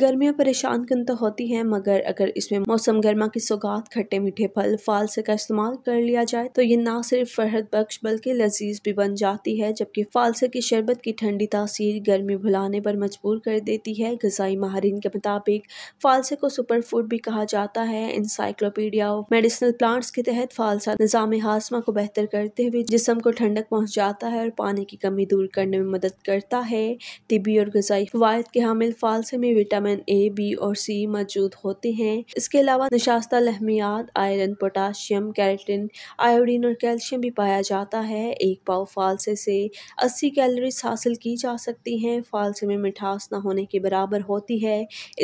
गर्मियाँ परेशान कन तो होती हैं मगर अगर इसमें मौसम गर्मा की सौगात खट्टे मीठे फल फालसे का इस्तेमाल कर लिया जाए तो ये ना सिर्फ फरहत बख्श बल्कि लजीज भी बन जाती है जबकि फालसे की शरबत की ठंडी तासीर गर्मी भुलाने पर मजबूर कर देती है गजाई माहरीन के मुताबिक फालसे को सुपर फूड भी कहा जाता है इंसाइक्लोपीडिया ऑफ मेडिसिनल प्लांट्स के तहत फालसा निज़ाम हाजमा को बेहतर करते हुए जिसम को ठंडक पहुँच जाता है और पानी की कमी दूर करने में मदद करता है तिबी और गजाई फवायद के हामिल फालसे में विटामिन विटामिन ए बी और सी मौजूद होते हैं इसके अलावा नशास्ता लहमियात आयरन पोटाशियम कैल्टिन आयोडीन और कैल्शियम भी पाया जाता है एक पाव फालसे से अस्सी कैलोरीज हासिल की जा सकती हैं फालसे में मिठास ना होने के बराबर होती है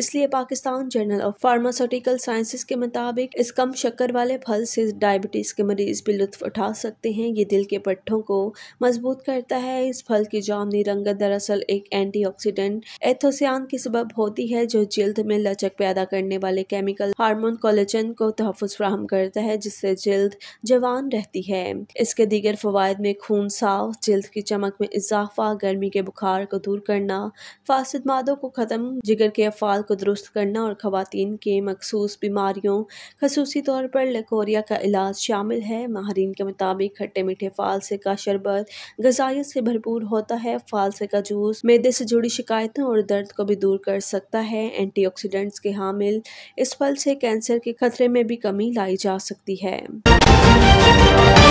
इसलिए Pakistan journal of pharmaceutical sciences के मुताबिक इस कम शक्कर वाले फल से डायबिटीज़ के मरीज भी लुत्फ उठा सकते हैं ये दिल के पट्ठों को मजबूत करता है इस फल की जामनी रंगत दरअसल एक एंटीऑक्सीडेंट एथोसियान के सबब होती है है जो जल्द में लचक पैदा करने वाले केमिकल हार्मोन कोलेजन को तहफ़ फ्राहम करता है जिससे जल्द जवान रहती है इसके दीगर फवायद में खून साफ जल्द की चमक में इजाफा गर्मी के बुखार को दूर करना फासद मादों को ख़त्म जिगर के अफाल को दुरुस्त करना और खातन के मखसूस बीमारियों खसूसी तौर पर लकोरिया का इलाज शामिल है माहरीन के मुताबिक खट्टे मीठे फालसे का शरबत गजाइत से भरपूर होता है फालसे का जूस मैदे से जुड़ी शिकायतों और दर्द को भी दूर कर सकता है एंटीऑक्सीडेंट्स के हामिल इस फल से कैंसर के खतरे में भी कमी लाई जा सकती है